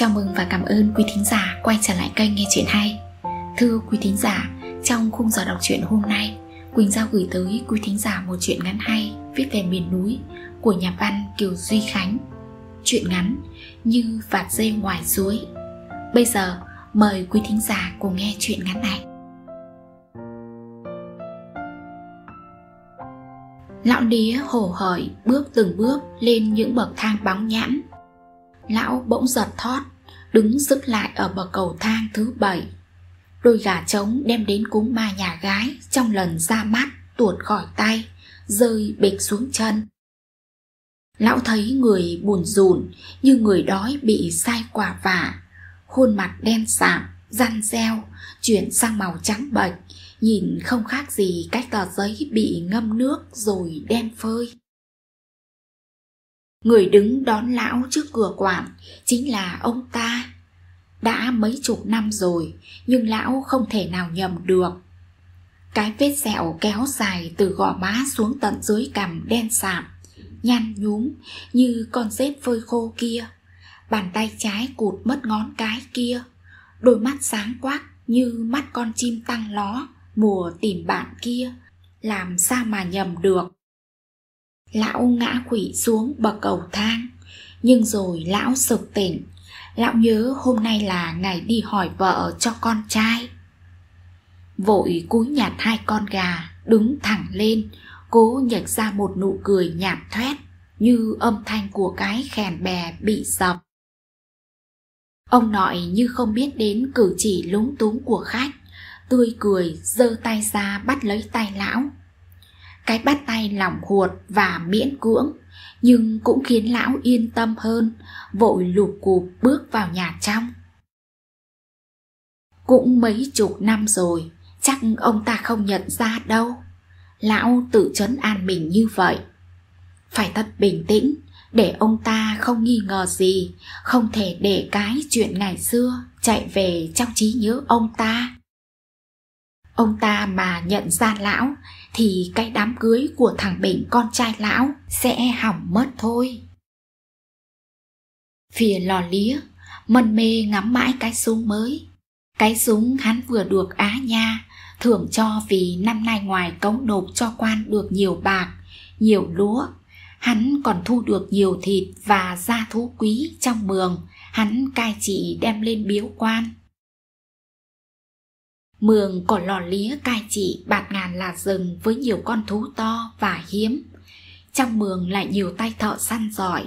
Chào mừng và cảm ơn quý thính giả quay trở lại kênh nghe chuyện hay. Thưa quý thính giả, trong khung giờ đọc truyện hôm nay, Quỳnh Giao gửi tới quý thính giả một chuyện ngắn hay viết về miền núi của nhà văn Kiều Duy Khánh. Chuyện ngắn như vạt dây ngoài suối. Bây giờ, mời quý thính giả cùng nghe chuyện ngắn này. Lão đía hổ hởi bước từng bước lên những bậc thang bóng nhãn lão bỗng giật thót đứng dựng lại ở bậc cầu thang thứ bảy đôi gà trống đem đến cúng ma nhà gái trong lần ra mắt tuột khỏi tay rơi bịch xuống chân lão thấy người buồn rùn như người đói bị sai quả vả khuôn mặt đen sạm răn reo chuyển sang màu trắng bệch nhìn không khác gì cách tờ giấy bị ngâm nước rồi đem phơi Người đứng đón lão trước cửa quản chính là ông ta. Đã mấy chục năm rồi nhưng lão không thể nào nhầm được. Cái vết sẹo kéo dài từ gò má xuống tận dưới cằm đen sạm, nhăn nhúm như con rết phơi khô kia. Bàn tay trái cụt mất ngón cái kia, đôi mắt sáng quắc như mắt con chim tăng ló mùa tìm bạn kia, làm sao mà nhầm được lão ngã quỵ xuống bậc cầu thang nhưng rồi lão sực tỉnh lão nhớ hôm nay là ngày đi hỏi vợ cho con trai vội cúi nhặt hai con gà đứng thẳng lên cố nhảy ra một nụ cười nhạt thoét như âm thanh của cái khèn bè bị dập ông nội như không biết đến cử chỉ lúng túng của khách tươi cười giơ tay ra bắt lấy tay lão cái bắt tay lỏng huột và miễn cưỡng nhưng cũng khiến lão yên tâm hơn vội lụp cụp bước vào nhà trong cũng mấy chục năm rồi chắc ông ta không nhận ra đâu lão tự chấn an mình như vậy phải thật bình tĩnh để ông ta không nghi ngờ gì không thể để cái chuyện ngày xưa chạy về trong trí nhớ ông ta ông ta mà nhận ra lão thì cái đám cưới của thằng bệnh con trai lão sẽ hỏng mất thôi. Phía lò lía, mân mê ngắm mãi cái súng mới. Cái súng hắn vừa được Á Nha thưởng cho vì năm nay ngoài cống nộp cho quan được nhiều bạc, nhiều lúa. Hắn còn thu được nhiều thịt và gia thú quý trong mường, hắn cai trị đem lên biếu quan. Mường có lò lía cai trị bạt ngàn là rừng với nhiều con thú to và hiếm. Trong mường lại nhiều tay thợ săn giỏi.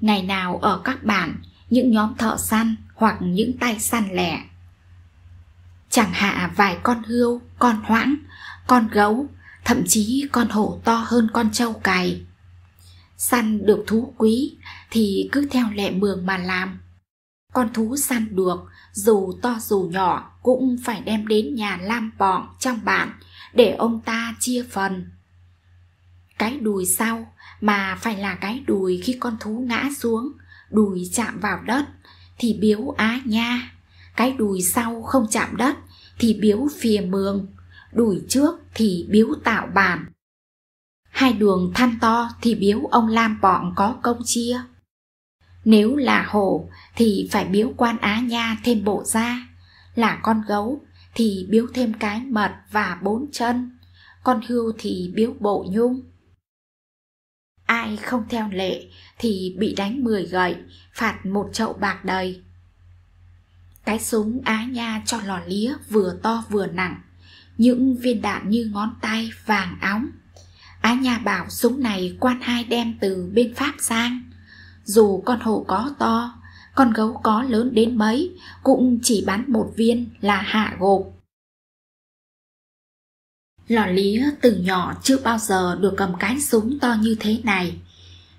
Ngày nào ở các bản, những nhóm thợ săn hoặc những tay săn lẻ. Chẳng hạ vài con hươu, con hoãng, con gấu, thậm chí con hổ to hơn con trâu cày. Săn được thú quý thì cứ theo lệ mường mà làm. Con thú săn được dù to dù nhỏ cũng phải đem đến nhà Lam Bọn trong bản để ông ta chia phần. Cái đùi sau mà phải là cái đùi khi con thú ngã xuống, đùi chạm vào đất thì biếu á nha. Cái đùi sau không chạm đất thì biếu phìa mường, đùi trước thì biếu tạo bản. Hai đường than to thì biếu ông Lam Bọn có công chia. Nếu là hổ thì phải biếu quan á nha thêm bộ da Là con gấu thì biếu thêm cái mật và bốn chân Con hươu thì biếu bộ nhung Ai không theo lệ thì bị đánh 10 gậy, phạt một chậu bạc đầy. Cái súng á nha cho lò lía vừa to vừa nặng, những viên đạn như ngón tay vàng óng. Á nha bảo súng này quan hai đem từ bên Pháp sang, dù con hổ có to con gấu có lớn đến mấy cũng chỉ bán một viên là hạ gộp lò lý từ nhỏ chưa bao giờ được cầm cái súng to như thế này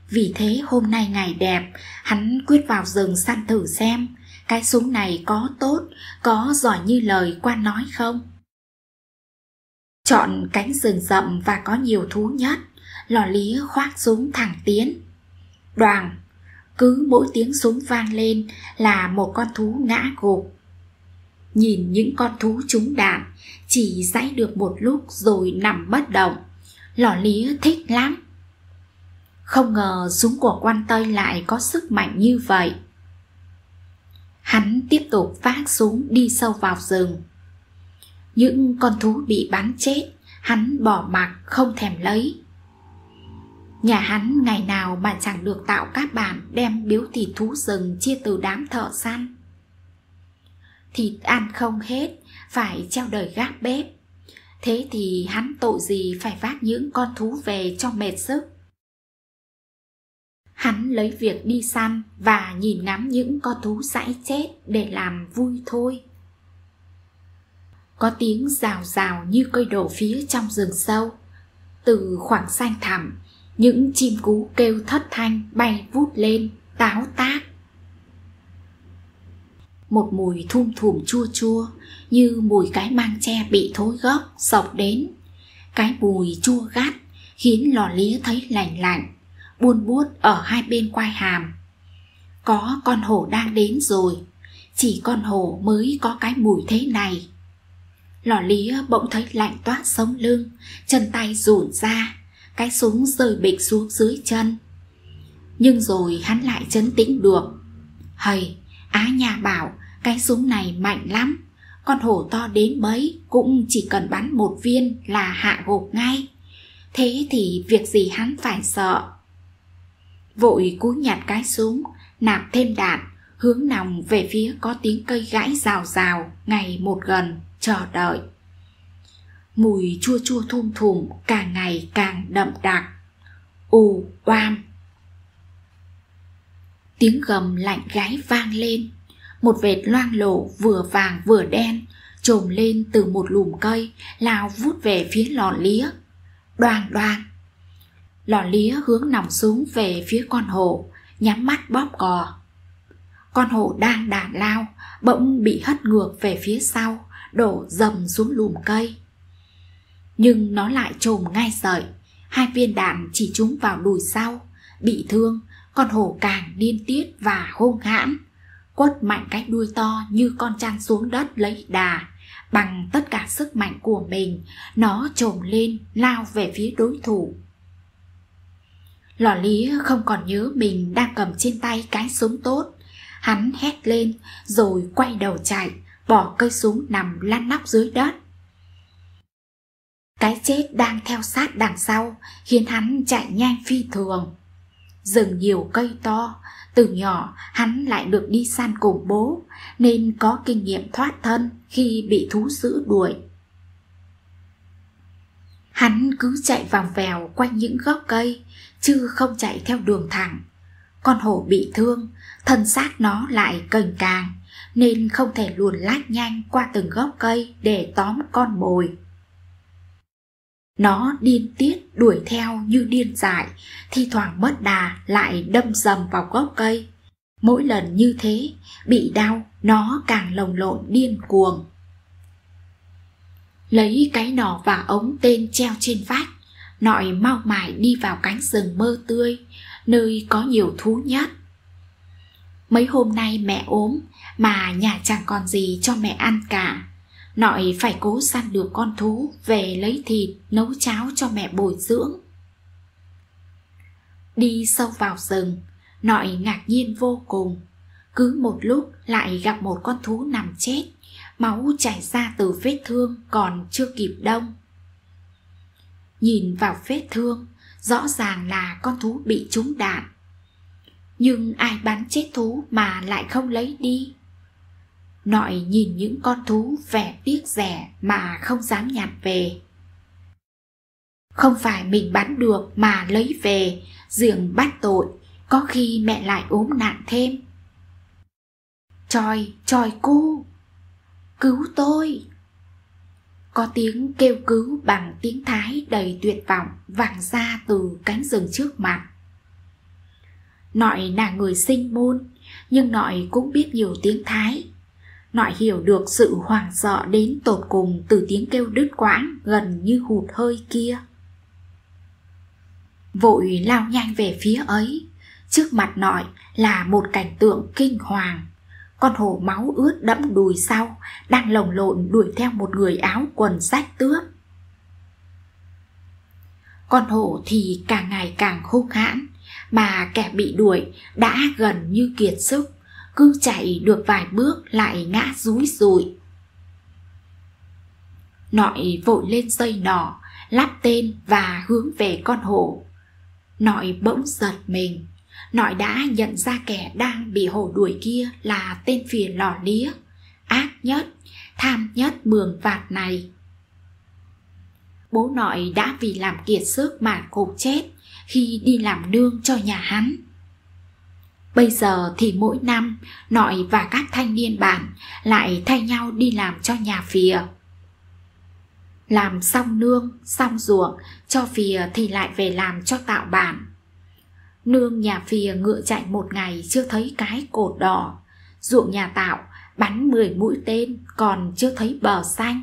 vì thế hôm nay ngày đẹp hắn quyết vào rừng săn thử xem cái súng này có tốt có giỏi như lời quan nói không chọn cánh rừng rậm và có nhiều thú nhất lò lý khoác súng thẳng tiến đoàn cứ mỗi tiếng súng vang lên là một con thú ngã gục nhìn những con thú trúng đạn chỉ dãy được một lúc rồi nằm bất động lò lía thích lắm không ngờ súng của quan tây lại có sức mạnh như vậy hắn tiếp tục vác súng đi sâu vào rừng những con thú bị bắn chết hắn bỏ mặc không thèm lấy Nhà hắn ngày nào mà chẳng được tạo các bản đem biếu thịt thú rừng chia từ đám thợ săn. Thịt ăn không hết, phải treo đời gác bếp. Thế thì hắn tội gì phải vác những con thú về cho mệt sức. Hắn lấy việc đi săn và nhìn ngắm những con thú dãi chết để làm vui thôi. Có tiếng rào rào như cây đổ phía trong rừng sâu. Từ khoảng xanh thẳm những chim cú kêu thất thanh bay vút lên táo tác một mùi thum thủm chua chua như mùi cái mang tre bị thối gốc sộc đến cái mùi chua gắt khiến lò lía thấy lành lạnh buôn buốt ở hai bên quai hàm có con hổ đang đến rồi chỉ con hổ mới có cái mùi thế này lò lía bỗng thấy lạnh toát sống lưng chân tay rủn ra cái súng rơi bịch xuống dưới chân nhưng rồi hắn lại chấn tĩnh được hầy á nhà bảo cái súng này mạnh lắm con hổ to đến mấy cũng chỉ cần bắn một viên là hạ gục ngay thế thì việc gì hắn phải sợ vội cúi nhặt cái súng nạp thêm đạn hướng nòng về phía có tiếng cây gãy rào rào ngày một gần chờ đợi mùi chua chua thum thùm càng ngày càng đậm đặc ù oam tiếng gầm lạnh gái vang lên một vệt loang lổ vừa vàng vừa đen trồm lên từ một lùm cây lao vút về phía lò lía đoan đoan lò lía hướng nòng xuống về phía con hổ nhắm mắt bóp cò con hổ đang đàn lao bỗng bị hất ngược về phía sau đổ dầm xuống lùm cây nhưng nó lại trồm ngay sợi. Hai viên đạn chỉ trúng vào đùi sau, bị thương, con hổ càng điên tiết và hung hãn. Quất mạnh cái đuôi to như con chăn xuống đất lấy đà. Bằng tất cả sức mạnh của mình, nó trồm lên lao về phía đối thủ. Lò lý không còn nhớ mình đang cầm trên tay cái súng tốt. Hắn hét lên rồi quay đầu chạy, bỏ cây súng nằm lăn nóc dưới đất cái chết đang theo sát đằng sau khiến hắn chạy nhanh phi thường. Rừng nhiều cây to, từ nhỏ hắn lại được đi săn cùng bố nên có kinh nghiệm thoát thân khi bị thú dữ đuổi. Hắn cứ chạy vòng vèo quanh những gốc cây chứ không chạy theo đường thẳng. Con hổ bị thương, thân xác nó lại cành càng nên không thể luồn lách nhanh qua từng gốc cây để tóm con mồi nó điên tiết đuổi theo như điên dại thi thoảng mất đà lại đâm dầm vào gốc cây mỗi lần như thế bị đau nó càng lồng lộn điên cuồng lấy cái nỏ và ống tên treo trên vách nội mau mải đi vào cánh rừng mơ tươi nơi có nhiều thú nhất mấy hôm nay mẹ ốm mà nhà chẳng còn gì cho mẹ ăn cả Nội phải cố săn được con thú Về lấy thịt nấu cháo cho mẹ bồi dưỡng Đi sâu vào rừng Nội ngạc nhiên vô cùng Cứ một lúc lại gặp một con thú nằm chết Máu chảy ra từ vết thương còn chưa kịp đông Nhìn vào vết thương Rõ ràng là con thú bị trúng đạn Nhưng ai bắn chết thú mà lại không lấy đi nội nhìn những con thú vẻ tiếc rẻ mà không dám nhặt về không phải mình bắn được mà lấy về giường bắt tội có khi mẹ lại ốm nặng thêm trời trời cô cứu tôi có tiếng kêu cứu bằng tiếng thái đầy tuyệt vọng vang ra từ cánh rừng trước mặt nội là người sinh môn nhưng nội cũng biết nhiều tiếng thái Nội hiểu được sự hoảng sợ đến tột cùng từ tiếng kêu đứt quãng gần như hụt hơi kia. Vội lao nhanh về phía ấy, trước mặt nội là một cảnh tượng kinh hoàng. Con hổ máu ướt đẫm đùi sau, đang lồng lộn đuổi theo một người áo quần rách tước. Con hổ thì càng ngày càng hung hãn, mà kẻ bị đuổi đã gần như kiệt sức cứ chạy được vài bước lại ngã rúi rụi Nọi vội lên dây nỏ lắp tên và hướng về con hổ Nọi bỗng giật mình nọi đã nhận ra kẻ đang bị hổ đuổi kia là tên phiền lò lía ác nhất tham nhất mường phạt này bố nọi đã vì làm kiệt sức mà khổ chết khi đi làm nương cho nhà hắn Bây giờ thì mỗi năm, nội và các thanh niên bạn lại thay nhau đi làm cho nhà phìa. Làm xong nương, xong ruộng, cho phìa thì lại về làm cho tạo bản. Nương nhà phìa ngựa chạy một ngày chưa thấy cái cột đỏ. Ruộng nhà tạo bắn 10 mũi tên còn chưa thấy bờ xanh.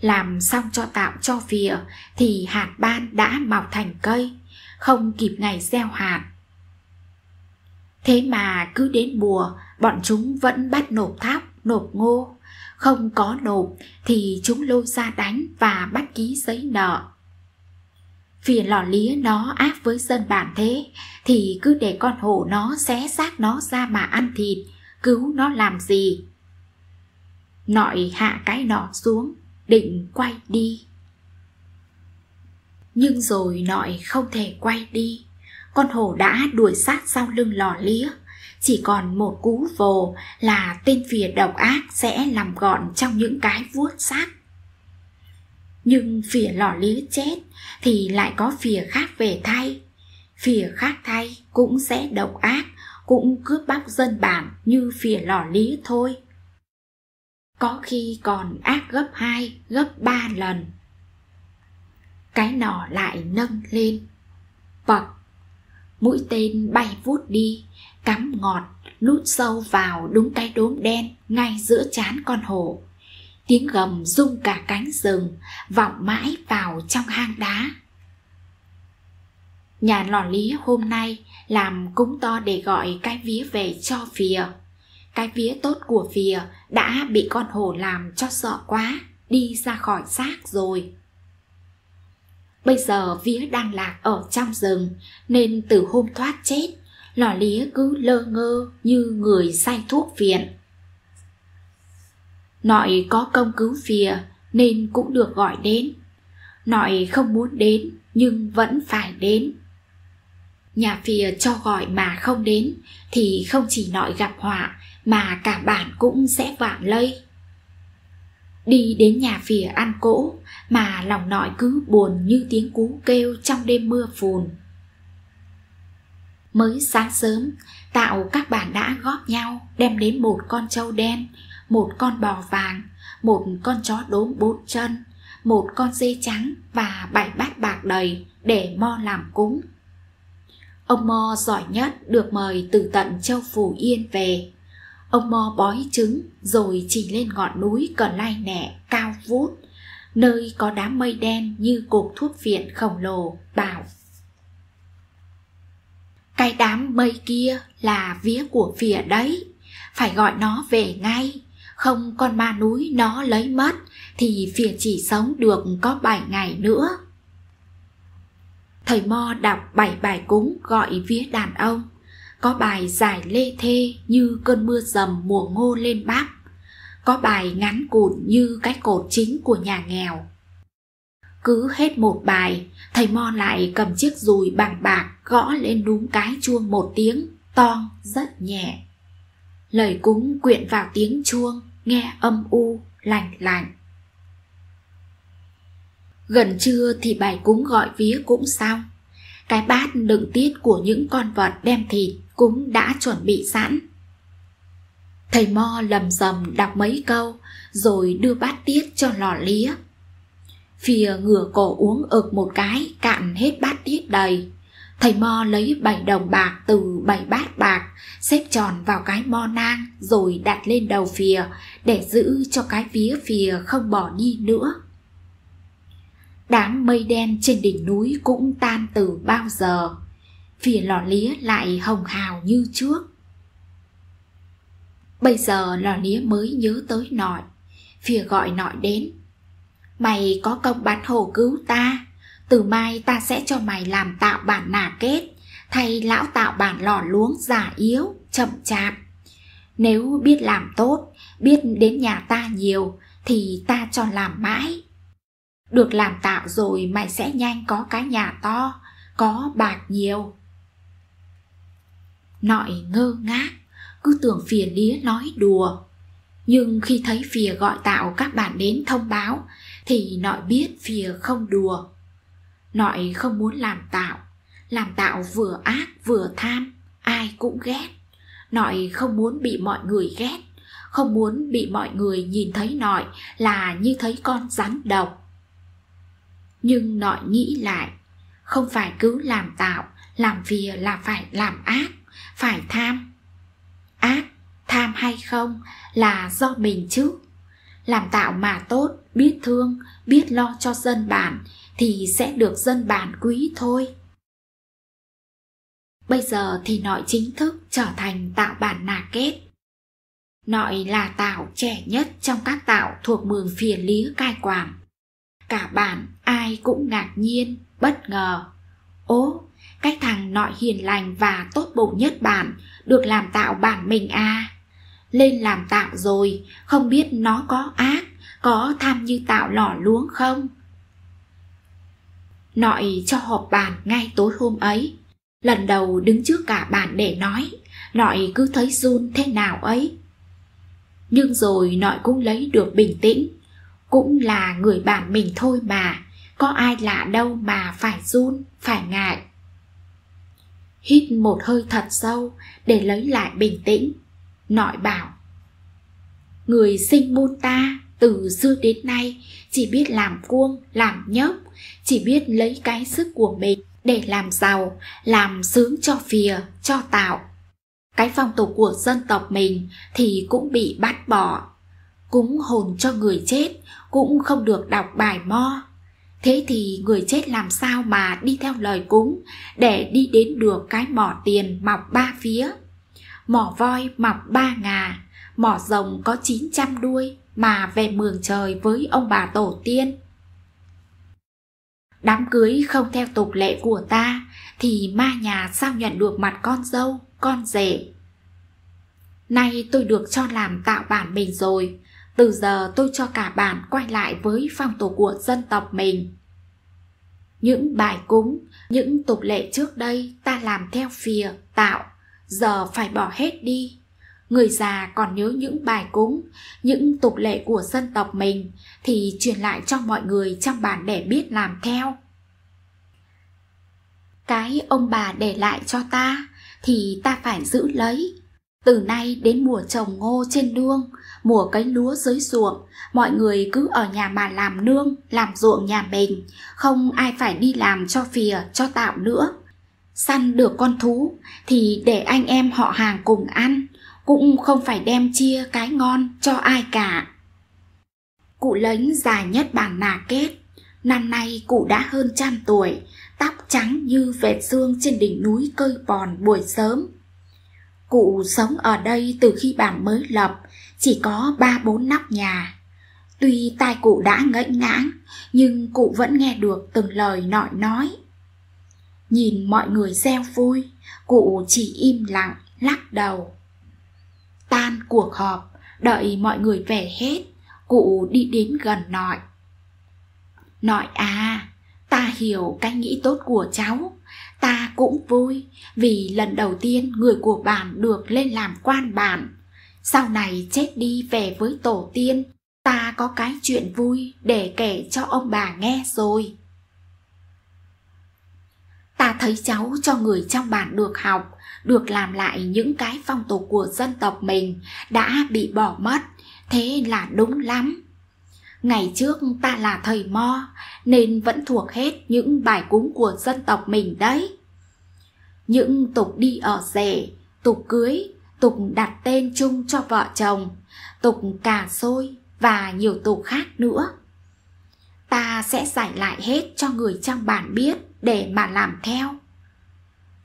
Làm xong cho tạo cho phìa thì hạt ban đã mọc thành cây, không kịp ngày gieo hạt thế mà cứ đến mùa bọn chúng vẫn bắt nộp thóc, nộp ngô không có nộp thì chúng lôi ra đánh và bắt ký giấy nợ vì lò lía nó ác với dân bản thế thì cứ để con hổ nó xé xác nó ra mà ăn thịt cứu nó làm gì nội hạ cái nọ xuống định quay đi nhưng rồi nội không thể quay đi con hổ đã đuổi sát sau lưng lò lĩa chỉ còn một cú vồ là tên phìa độc ác sẽ làm gọn trong những cái vuốt sát. nhưng phìa lò lía chết thì lại có phìa khác về thay phìa khác thay cũng sẽ độc ác cũng cướp bóc dân bản như phìa lò lía thôi có khi còn ác gấp hai, gấp ba lần. Cái nỏ lại nâng lên. Bậc mũi tên bay vút đi cắm ngọt nút sâu vào đúng cái đốm đen ngay giữa trán con hổ tiếng gầm rung cả cánh rừng vọng mãi vào trong hang đá nhà lò lý hôm nay làm cúng to để gọi cái vía về cho phìa cái vía tốt của phìa đã bị con hổ làm cho sợ quá đi ra khỏi xác rồi Bây giờ vía đang lạc ở trong rừng Nên từ hôm thoát chết Lò lía cứ lơ ngơ như người say thuốc viện Nội có công cứu vía nên cũng được gọi đến Nội không muốn đến nhưng vẫn phải đến Nhà phía cho gọi mà không đến Thì không chỉ nội gặp họa Mà cả bản cũng sẽ vạn lây Đi đến nhà phía ăn cỗ mà lòng nội cứ buồn như tiếng cú kêu trong đêm mưa phùn mới sáng sớm tạo các bạn đã góp nhau đem đến một con trâu đen một con bò vàng một con chó đốm bốn chân một con dê trắng và bảy bát bạc đầy để mo làm cúng ông mo giỏi nhất được mời từ tận châu phù yên về ông mo bói trứng rồi chỉ lên ngọn núi cờ lai nẻ cao vút nơi có đám mây đen như cột thuốc phiện khổng lồ bảo cái đám mây kia là vía của vỉa đấy phải gọi nó về ngay không con ma núi nó lấy mất thì vỉa chỉ sống được có bảy ngày nữa thầy mo đọc bảy bài cúng gọi vía đàn ông có bài giải lê thê như cơn mưa dầm mùa ngô lên bác có bài ngắn cụn như cái cột chính của nhà nghèo. Cứ hết một bài, thầy Mo lại cầm chiếc dùi bằng bạc gõ lên đúng cái chuông một tiếng, to, rất nhẹ. Lời cúng quyện vào tiếng chuông, nghe âm u, lành lạnh. Gần trưa thì bài cúng gọi vía cũng xong. Cái bát đựng tiết của những con vật đem thịt cũng đã chuẩn bị sẵn Thầy Mo lầm rầm đọc mấy câu Rồi đưa bát tiết cho lò lía Phìa ngửa cổ uống ực một cái Cạn hết bát tiết đầy Thầy Mo lấy bảy đồng bạc từ bảy bát bạc Xếp tròn vào cái mo nang Rồi đặt lên đầu phìa Để giữ cho cái phía phìa không bỏ đi nữa Đám mây đen trên đỉnh núi cũng tan từ bao giờ Phìa lò lía lại hồng hào như trước Bây giờ lò nía mới nhớ tới nội Phìa gọi nội đến Mày có công bán hồ cứu ta Từ mai ta sẽ cho mày làm tạo bản nà kết Thay lão tạo bản lò luống già yếu, chậm chạp Nếu biết làm tốt, biết đến nhà ta nhiều Thì ta cho làm mãi Được làm tạo rồi mày sẽ nhanh có cái nhà to Có bạc nhiều Nội ngơ ngác cứ tưởng phìa lía nói đùa nhưng khi thấy phìa gọi tạo các bạn đến thông báo thì nội biết phìa không đùa nội không muốn làm tạo làm tạo vừa ác vừa tham ai cũng ghét nội không muốn bị mọi người ghét không muốn bị mọi người nhìn thấy nội là như thấy con rắn độc nhưng nội nghĩ lại không phải cứ làm tạo làm phìa là phải làm ác phải tham ác tham hay không là do mình chứ làm tạo mà tốt biết thương biết lo cho dân bản thì sẽ được dân bản quý thôi bây giờ thì nội chính thức trở thành tạo bản nà kết nội là tạo trẻ nhất trong các tạo thuộc mường phiền lý cai quản cả bản ai cũng ngạc nhiên bất ngờ ố cái thằng nội hiền lành và tốt bụng nhất bản Được làm tạo bản mình à Lên làm tạo rồi Không biết nó có ác Có tham như tạo lò luống không Nội cho họp bàn ngay tối hôm ấy Lần đầu đứng trước cả bàn để nói Nội cứ thấy run thế nào ấy Nhưng rồi nội cũng lấy được bình tĩnh Cũng là người bạn mình thôi mà Có ai lạ đâu mà phải run, phải ngại hít một hơi thật sâu để lấy lại bình tĩnh nội bảo người sinh môn ta từ xưa đến nay chỉ biết làm cuông làm nhớp chỉ biết lấy cái sức của mình để làm giàu làm sướng cho phìa cho tạo cái phong tục của dân tộc mình thì cũng bị bắt bỏ cúng hồn cho người chết cũng không được đọc bài mo thế thì người chết làm sao mà đi theo lời cúng để đi đến được cái mỏ tiền mọc ba phía mỏ voi mọc ba ngà mỏ rồng có chín trăm đuôi mà về mường trời với ông bà tổ tiên đám cưới không theo tục lệ của ta thì ma nhà sao nhận được mặt con dâu con rể nay tôi được cho làm tạo bản mình rồi từ giờ tôi cho cả bản quay lại với phong tục của dân tộc mình những bài cúng những tục lệ trước đây ta làm theo phìa tạo giờ phải bỏ hết đi người già còn nhớ những bài cúng những tục lệ của dân tộc mình thì truyền lại cho mọi người trong bản để biết làm theo cái ông bà để lại cho ta thì ta phải giữ lấy từ nay đến mùa trồng ngô trên nương mùa cấy lúa dưới ruộng, mọi người cứ ở nhà mà làm nương, làm ruộng nhà mình, không ai phải đi làm cho phìa, cho tạo nữa. Săn được con thú thì để anh em họ hàng cùng ăn, cũng không phải đem chia cái ngon cho ai cả. Cụ lánh dài nhất bản nà kết, năm nay cụ đã hơn trăm tuổi, tóc trắng như vệt xương trên đỉnh núi cơi bòn buổi sớm. Cụ sống ở đây từ khi bản mới lập, chỉ có ba bốn nóc nhà tuy tai cụ đã ngẫnh ngãng nhưng cụ vẫn nghe được từng lời nội nói nhìn mọi người reo vui cụ chỉ im lặng lắc đầu tan cuộc họp đợi mọi người về hết cụ đi đến gần nội nội à ta hiểu cái nghĩ tốt của cháu ta cũng vui vì lần đầu tiên người của bản được lên làm quan bản sau này chết đi về với tổ tiên ta có cái chuyện vui để kể cho ông bà nghe rồi ta thấy cháu cho người trong bản được học được làm lại những cái phong tục của dân tộc mình đã bị bỏ mất thế là đúng lắm ngày trước ta là thầy mo nên vẫn thuộc hết những bài cúng của dân tộc mình đấy những tục đi ở rể tục cưới Tục đặt tên chung cho vợ chồng, tục cà xôi và nhiều tục khác nữa. Ta sẽ giải lại hết cho người trong bản biết để mà làm theo.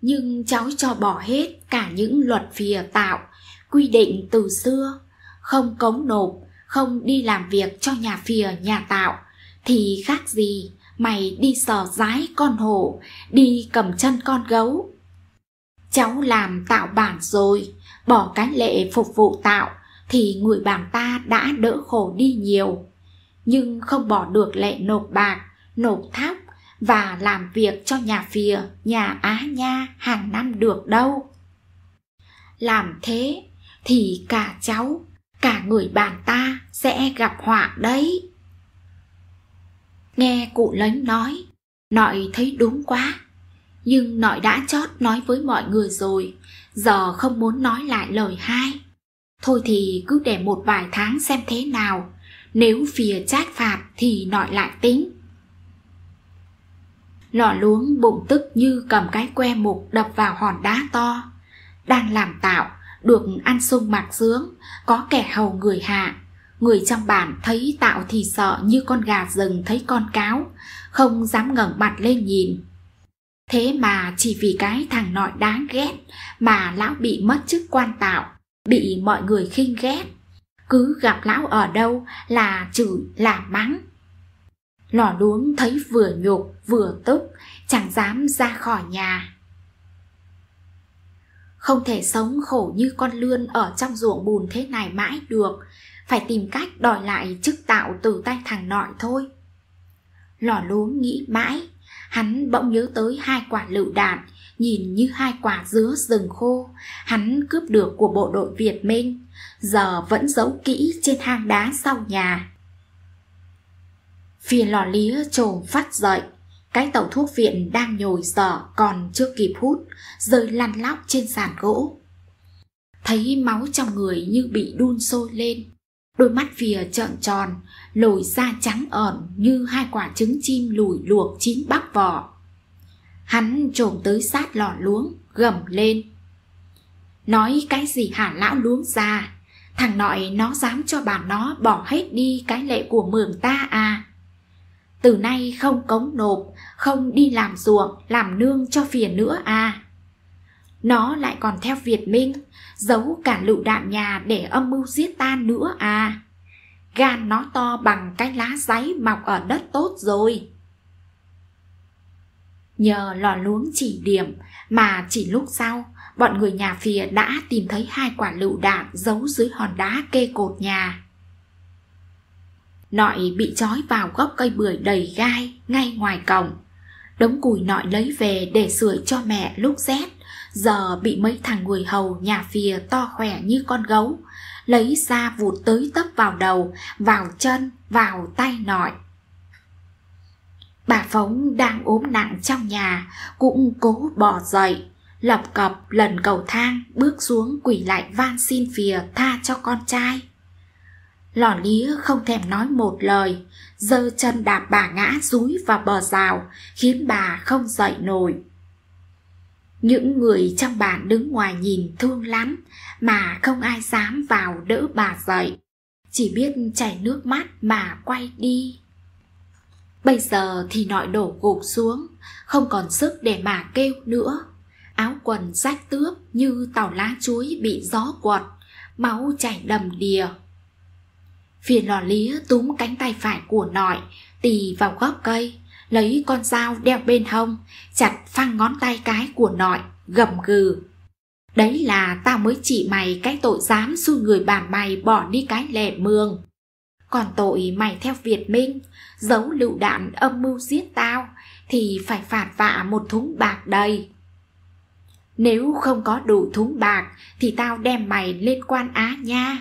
Nhưng cháu cho bỏ hết cả những luật phìa tạo, quy định từ xưa, không cống nộp, không đi làm việc cho nhà phìa nhà tạo, thì khác gì mày đi sò rái con hổ, đi cầm chân con gấu. Cháu làm tạo bản rồi, bỏ cái lệ phục vụ tạo thì người bạn ta đã đỡ khổ đi nhiều nhưng không bỏ được lệ nộp bạc nộp thóc và làm việc cho nhà phìa nhà á nha hàng năm được đâu làm thế thì cả cháu cả người bạn ta sẽ gặp họa đấy nghe cụ lớn nói nội thấy đúng quá nhưng nội đã chót nói với mọi người rồi giờ không muốn nói lại lời hai thôi thì cứ để một vài tháng xem thế nào nếu phía trách phạt thì nội lại tính lò luống bụng tức như cầm cái que mục đập vào hòn đá to đang làm tạo được ăn sung mặc sướng có kẻ hầu người hạ người trong bản thấy tạo thì sợ như con gà rừng thấy con cáo không dám ngẩng mặt lên nhìn Thế mà chỉ vì cái thằng nội đáng ghét mà lão bị mất chức quan tạo, bị mọi người khinh ghét. Cứ gặp lão ở đâu là chửi, là mắng. Lò luống thấy vừa nhục vừa tức, chẳng dám ra khỏi nhà. Không thể sống khổ như con lươn ở trong ruộng bùn thế này mãi được, phải tìm cách đòi lại chức tạo từ tay thằng nội thôi. Lò luống nghĩ mãi hắn bỗng nhớ tới hai quả lựu đạn nhìn như hai quả dứa rừng khô hắn cướp được của bộ đội việt minh giờ vẫn giấu kỹ trên hang đá sau nhà phiền lò lía trồm phát dậy cái tàu thuốc viện đang nhồi dở còn chưa kịp hút rơi lăn lóc trên sàn gỗ thấy máu trong người như bị đun sôi lên đôi mắt phìa trợn tròn lồi da trắng ẩn như hai quả trứng chim lùi luộc chín bắc vỏ. Hắn trồm tới sát lò luống, gầm lên. Nói cái gì hả lão luống già, thằng nội nó dám cho bà nó bỏ hết đi cái lệ của mường ta à. Từ nay không cống nộp, không đi làm ruộng, làm nương cho phiền nữa à. Nó lại còn theo Việt Minh, giấu cả lựu đạn nhà để âm mưu giết ta nữa à gan nó to bằng cái lá giấy mọc ở đất tốt rồi nhờ lò luống chỉ điểm mà chỉ lúc sau bọn người nhà phìa đã tìm thấy hai quả lựu đạn giấu dưới hòn đá kê cột nhà nọi bị trói vào gốc cây bưởi đầy gai ngay ngoài cổng đống củi nọi lấy về để sửa cho mẹ lúc rét giờ bị mấy thằng người hầu nhà phìa to khỏe như con gấu lấy ra vụt tới tấp vào đầu, vào chân, vào tay nội. Bà Phóng đang ốm nặng trong nhà, cũng cố bỏ dậy, lọc cọc lần cầu thang bước xuống quỳ lại van xin phìa tha cho con trai. Lò lía không thèm nói một lời, giơ chân đạp bà ngã rúi vào bờ rào, khiến bà không dậy nổi. Những người trong bàn đứng ngoài nhìn thương lắm, mà không ai dám vào đỡ bà dậy chỉ biết chảy nước mắt mà quay đi bây giờ thì nội đổ gục xuống không còn sức để mà kêu nữa áo quần rách tước như tàu lá chuối bị gió quật máu chảy đầm đìa phiền lò lía túm cánh tay phải của nội tì vào gốc cây lấy con dao đeo bên hông chặt phăng ngón tay cái của nội gầm gừ Đấy là tao mới chỉ mày cái tội dám xui người bản mày bỏ đi cái lẻ mường. Còn tội mày theo Việt Minh, giấu lựu đạn âm mưu giết tao, thì phải phạt vạ một thúng bạc đầy. Nếu không có đủ thúng bạc thì tao đem mày lên quan Á nha.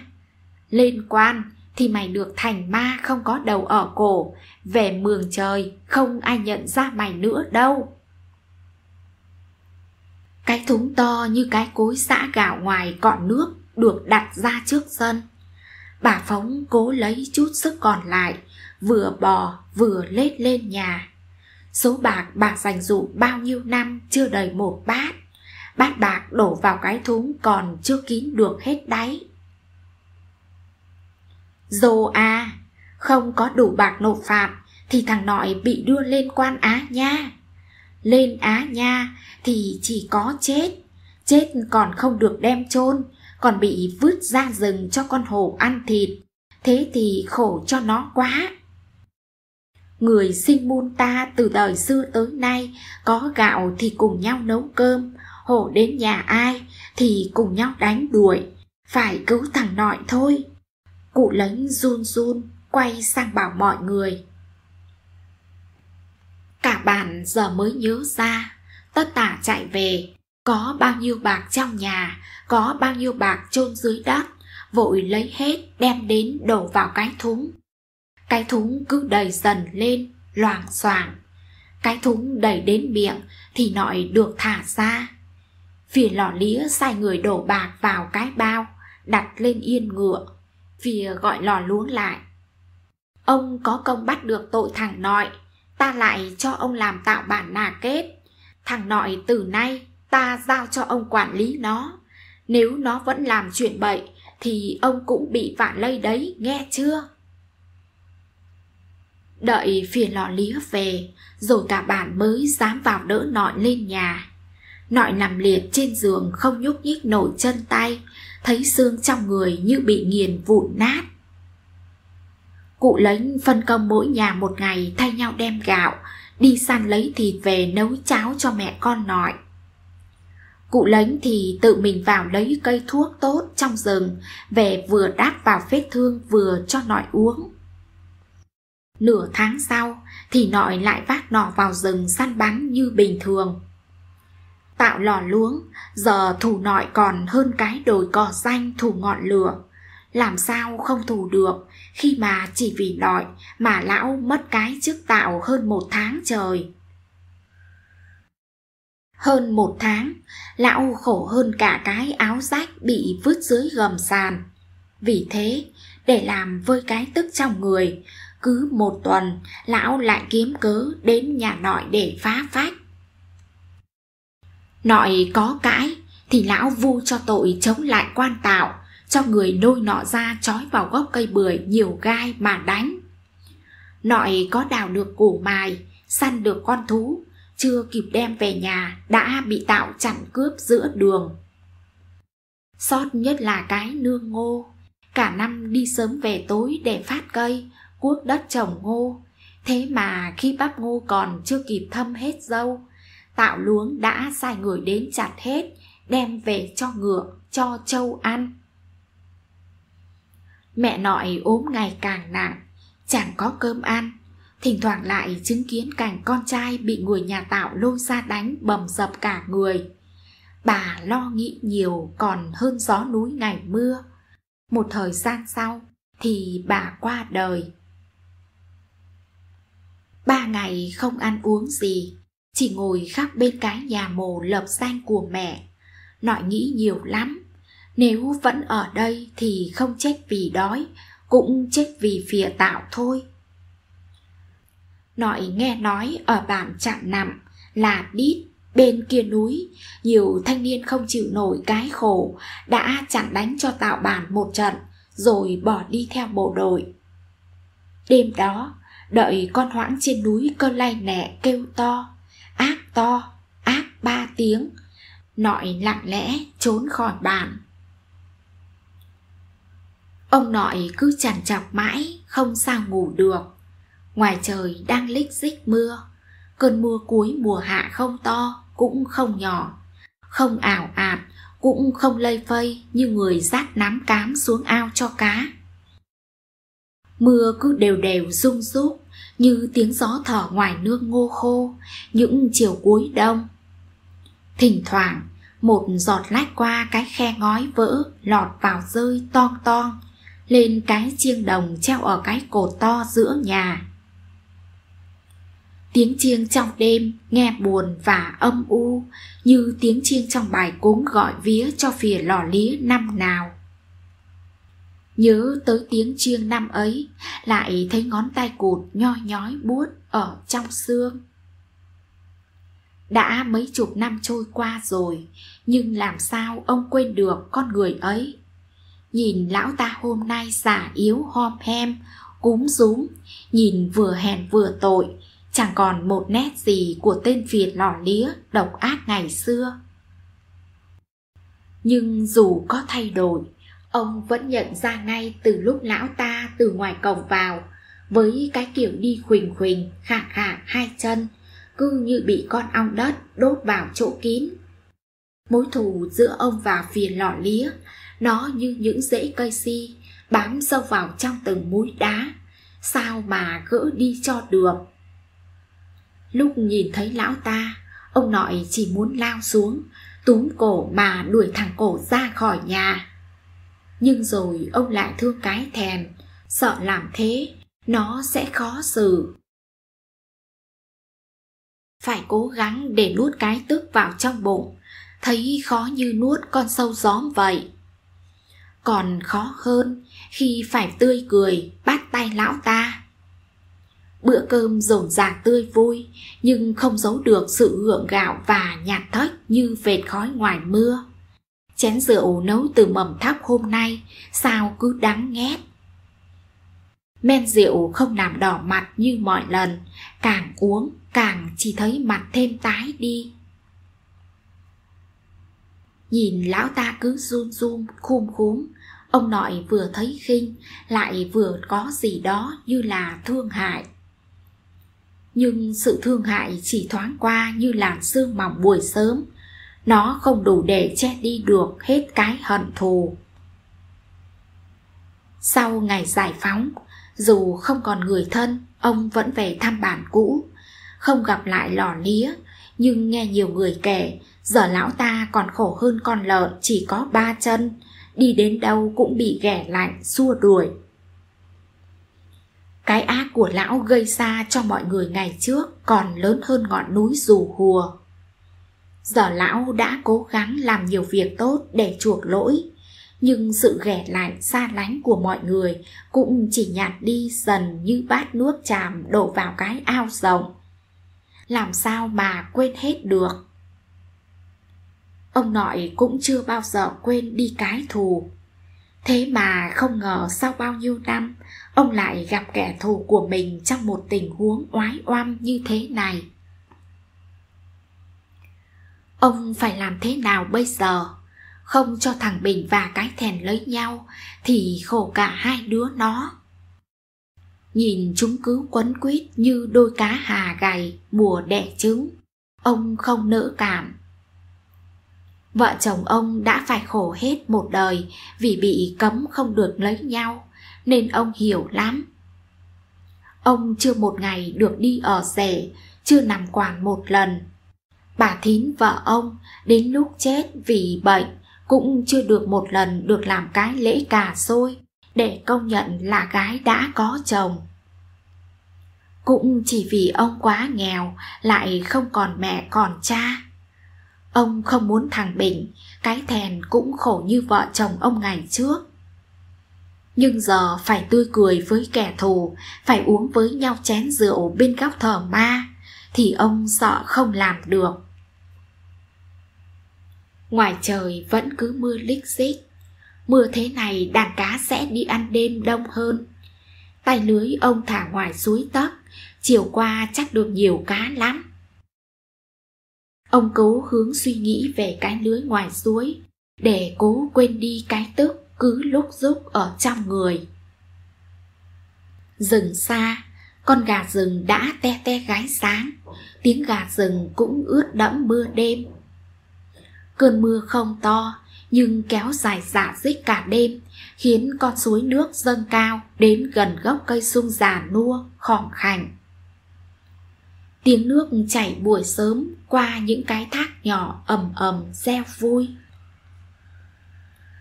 Lên quan thì mày được thành ma không có đầu ở cổ, về mường trời không ai nhận ra mày nữa đâu. Cái thúng to như cái cối xã gạo ngoài cọn nước được đặt ra trước sân. Bà Phóng cố lấy chút sức còn lại, vừa bò vừa lết lên nhà. Số bạc bà dành dụ bao nhiêu năm chưa đầy một bát. Bát bạc đổ vào cái thúng còn chưa kín được hết đáy. Dô à, không có đủ bạc nộp phạt thì thằng nội bị đưa lên quan á nha lên Á Nha thì chỉ có chết. Chết còn không được đem chôn, còn bị vứt ra rừng cho con hổ ăn thịt. Thế thì khổ cho nó quá. Người sinh môn ta từ đời xưa tới nay có gạo thì cùng nhau nấu cơm, hổ đến nhà ai thì cùng nhau đánh đuổi, phải cứu thằng nội thôi. Cụ lánh run run quay sang bảo mọi người Cả bàn giờ mới nhớ ra Tất tả chạy về Có bao nhiêu bạc trong nhà Có bao nhiêu bạc chôn dưới đất Vội lấy hết đem đến đổ vào cái thúng Cái thúng cứ đầy dần lên Loàng xoàng Cái thúng đầy đến miệng Thì nọi được thả ra Phía lò lĩa sai người đổ bạc vào cái bao Đặt lên yên ngựa Phía gọi lò luống lại Ông có công bắt được tội thằng nọi ta lại cho ông làm tạo bản nà kết. Thằng nội từ nay ta giao cho ông quản lý nó. Nếu nó vẫn làm chuyện bậy thì ông cũng bị vạn lây đấy, nghe chưa? Đợi phiền lò lía về Rồi cả bản mới dám vào đỡ nội lên nhà Nội nằm liệt trên giường không nhúc nhích nổi chân tay Thấy xương trong người như bị nghiền vụn nát Cụ lấy phân công mỗi nhà một ngày thay nhau đem gạo, đi săn lấy thịt về nấu cháo cho mẹ con nội. Cụ lấy thì tự mình vào lấy cây thuốc tốt trong rừng, về vừa đáp vào vết thương vừa cho nội uống. Nửa tháng sau thì nội lại vác nỏ vào rừng săn bắn như bình thường. Tạo lò luống, giờ thủ nội còn hơn cái đồi cỏ xanh thủ ngọn lửa làm sao không thù được khi mà chỉ vì nội mà lão mất cái chức tạo hơn một tháng trời hơn một tháng lão khổ hơn cả cái áo rách bị vứt dưới gầm sàn vì thế để làm với cái tức trong người cứ một tuần lão lại kiếm cớ đến nhà nội để phá phách nội có cãi thì lão vu cho tội chống lại quan tạo cho người lôi nọ ra trói vào gốc cây bưởi nhiều gai mà đánh. Nọi có đào được củ mài, săn được con thú, chưa kịp đem về nhà đã bị tạo chặn cướp giữa đường. Xót nhất là cái nương ngô, cả năm đi sớm về tối để phát cây, cuốc đất trồng ngô. Thế mà khi bắp ngô còn chưa kịp thâm hết dâu, tạo luống đã sai người đến chặt hết, đem về cho ngựa, cho trâu ăn mẹ nội ốm ngày càng nặng chẳng có cơm ăn thỉnh thoảng lại chứng kiến cảnh con trai bị người nhà tạo lôi ra đánh bầm dập cả người bà lo nghĩ nhiều còn hơn gió núi ngày mưa một thời gian sau thì bà qua đời ba ngày không ăn uống gì chỉ ngồi khóc bên cái nhà mồ lợp xanh của mẹ nội nghĩ nhiều lắm nếu vẫn ở đây thì không chết vì đói cũng chết vì phìa tạo thôi nội nghe nói ở bản trạm nằm là đít bên kia núi nhiều thanh niên không chịu nổi cái khổ đã chặn đánh cho tạo bản một trận rồi bỏ đi theo bộ đội đêm đó đợi con hoãn trên núi cơn lay nẻ kêu to ác to ác ba tiếng nội lặng lẽ trốn khỏi bản Ông nội cứ chằn chọc mãi Không sao ngủ được Ngoài trời đang lích dích mưa Cơn mưa cuối mùa hạ không to Cũng không nhỏ Không ảo ạt Cũng không lây phây như người rát nắm cám xuống ao cho cá Mưa cứ đều đều rung rúc Như tiếng gió thở ngoài nước ngô khô Những chiều cuối đông Thỉnh thoảng một giọt lách qua cái khe ngói vỡ lọt vào rơi toang toang lên cái chiêng đồng treo ở cái cột to giữa nhà. Tiếng chiêng trong đêm nghe buồn và âm u như tiếng chiêng trong bài cúng gọi vía cho phìa lò lía năm nào. Nhớ tới tiếng chiêng năm ấy lại thấy ngón tay cụt nhoi nhói buốt ở trong xương. Đã mấy chục năm trôi qua rồi, nhưng làm sao ông quên được con người ấy? nhìn lão ta hôm nay già yếu hom hem cúm rúm nhìn vừa hèn vừa tội chẳng còn một nét gì của tên việt lò lía độc ác ngày xưa nhưng dù có thay đổi ông vẫn nhận ra ngay từ lúc lão ta từ ngoài cổng vào với cái kiểu đi khuỳnh khuỳnh khả khả hai chân cứ như bị con ong đất đốt vào chỗ kín mối thù giữa ông và phiền lọ lía nó như những rễ cây si bám sâu vào trong từng múi đá sao mà gỡ đi cho được lúc nhìn thấy lão ta ông nội chỉ muốn lao xuống túm cổ mà đuổi thằng cổ ra khỏi nhà nhưng rồi ông lại thương cái thèm sợ làm thế nó sẽ khó xử phải cố gắng để nuốt cái tức vào trong bụng thấy khó như nuốt con sâu gióm vậy còn khó hơn khi phải tươi cười bắt tay lão ta bữa cơm rộn ràng tươi vui nhưng không giấu được sự gượng gạo và nhạt thách như vệt khói ngoài mưa chén rượu nấu từ mầm thóc hôm nay sao cứ đắng nghét men rượu không làm đỏ mặt như mọi lần càng uống càng chỉ thấy mặt thêm tái đi nhìn lão ta cứ run run khum khúm ông nội vừa thấy khinh lại vừa có gì đó như là thương hại nhưng sự thương hại chỉ thoáng qua như làn sương mỏng buổi sớm nó không đủ để che đi được hết cái hận thù sau ngày giải phóng dù không còn người thân ông vẫn về thăm bản cũ không gặp lại lò nía, nhưng nghe nhiều người kể giờ lão ta còn khổ hơn con lợn chỉ có ba chân đi đến đâu cũng bị ghẻ lạnh xua đuổi cái ác của lão gây ra cho mọi người ngày trước còn lớn hơn ngọn núi dù hùa giờ lão đã cố gắng làm nhiều việc tốt để chuộc lỗi nhưng sự ghẻ lạnh xa lánh của mọi người cũng chỉ nhạt đi dần như bát nước chàm đổ vào cái ao rộng làm sao mà quên hết được ông nội cũng chưa bao giờ quên đi cái thù thế mà không ngờ sau bao nhiêu năm ông lại gặp kẻ thù của mình trong một tình huống oái oăm như thế này ông phải làm thế nào bây giờ không cho thằng bình và cái thèn lấy nhau thì khổ cả hai đứa nó nhìn chúng cứ quấn quýt như đôi cá hà gầy mùa đẻ trứng ông không nỡ cảm vợ chồng ông đã phải khổ hết một đời vì bị cấm không được lấy nhau nên ông hiểu lắm ông chưa một ngày được đi ở rể chưa nằm quản một lần bà thín vợ ông đến lúc chết vì bệnh cũng chưa được một lần được làm cái lễ cà xôi để công nhận là gái đã có chồng cũng chỉ vì ông quá nghèo lại không còn mẹ còn cha Ông không muốn thằng Bình Cái thèn cũng khổ như vợ chồng ông ngày trước Nhưng giờ phải tươi cười với kẻ thù Phải uống với nhau chén rượu bên góc thờ ma Thì ông sợ không làm được Ngoài trời vẫn cứ mưa lích xích Mưa thế này đàn cá sẽ đi ăn đêm đông hơn Tay lưới ông thả ngoài suối tấc Chiều qua chắc được nhiều cá lắm Ông cố hướng suy nghĩ về cái lưới ngoài suối để cố quên đi cái tức cứ lúc giúp ở trong người. Rừng xa, con gà rừng đã te te gái sáng, tiếng gà rừng cũng ướt đẫm mưa đêm. Cơn mưa không to, nhưng kéo dài dạ dích cả đêm, khiến con suối nước dâng cao đến gần gốc cây sung già nua, khỏng khảnh tiếng nước chảy buổi sớm qua những cái thác nhỏ ầm ầm reo vui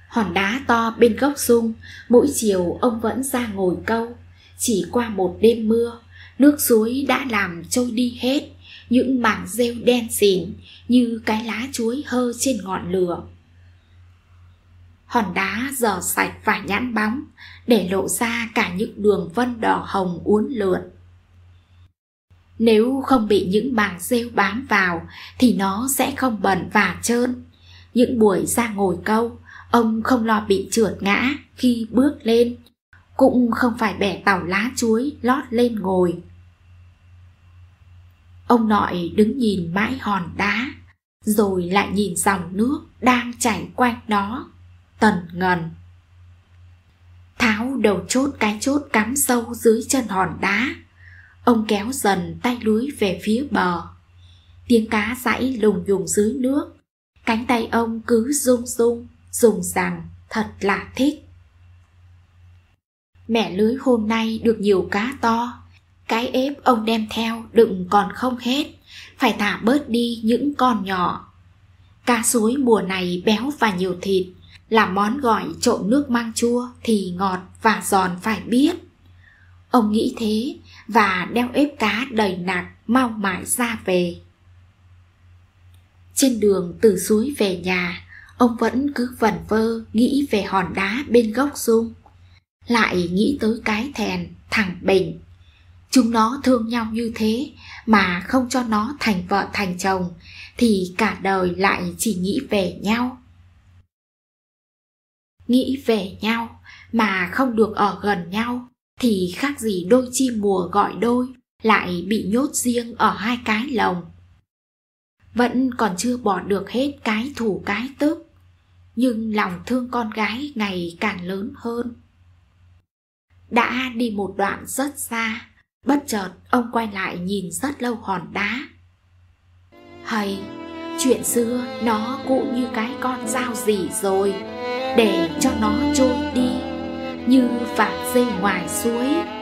hòn đá to bên gốc sung mỗi chiều ông vẫn ra ngồi câu chỉ qua một đêm mưa nước suối đã làm trôi đi hết những mảng rêu đen xỉn như cái lá chuối hơ trên ngọn lửa hòn đá giờ sạch và nhãn bóng để lộ ra cả những đường vân đỏ hồng uốn lượn nếu không bị những màng rêu bám vào thì nó sẽ không bẩn và trơn. Những buổi ra ngồi câu, ông không lo bị trượt ngã khi bước lên, cũng không phải bẻ tàu lá chuối lót lên ngồi. Ông nội đứng nhìn mãi hòn đá, rồi lại nhìn dòng nước đang chảy quanh đó, tần ngần. Tháo đầu chốt cái chốt cắm sâu dưới chân hòn đá, ông kéo dần tay lưới về phía bờ tiếng cá dãy lùng dùng dưới nước cánh tay ông cứ rung rung dùng rằng thật là thích mẻ lưới hôm nay được nhiều cá to cái ép ông đem theo đựng còn không hết phải thả bớt đi những con nhỏ cá suối mùa này béo và nhiều thịt là món gỏi trộn nước măng chua thì ngọt và giòn phải biết ông nghĩ thế và đeo ép cá đầy nạc mau mãi ra về. Trên đường từ suối về nhà, ông vẫn cứ vẩn vơ nghĩ về hòn đá bên gốc sung Lại nghĩ tới cái thèn, thằng Bình. Chúng nó thương nhau như thế mà không cho nó thành vợ thành chồng thì cả đời lại chỉ nghĩ về nhau. Nghĩ về nhau mà không được ở gần nhau thì khác gì đôi chim mùa gọi đôi lại bị nhốt riêng ở hai cái lồng vẫn còn chưa bỏ được hết cái thủ cái tức nhưng lòng thương con gái ngày càng lớn hơn đã đi một đoạn rất xa bất chợt ông quay lại nhìn rất lâu hòn đá hay chuyện xưa nó cũng như cái con dao gì rồi để cho nó trôi đi như vạt dây ngoài suối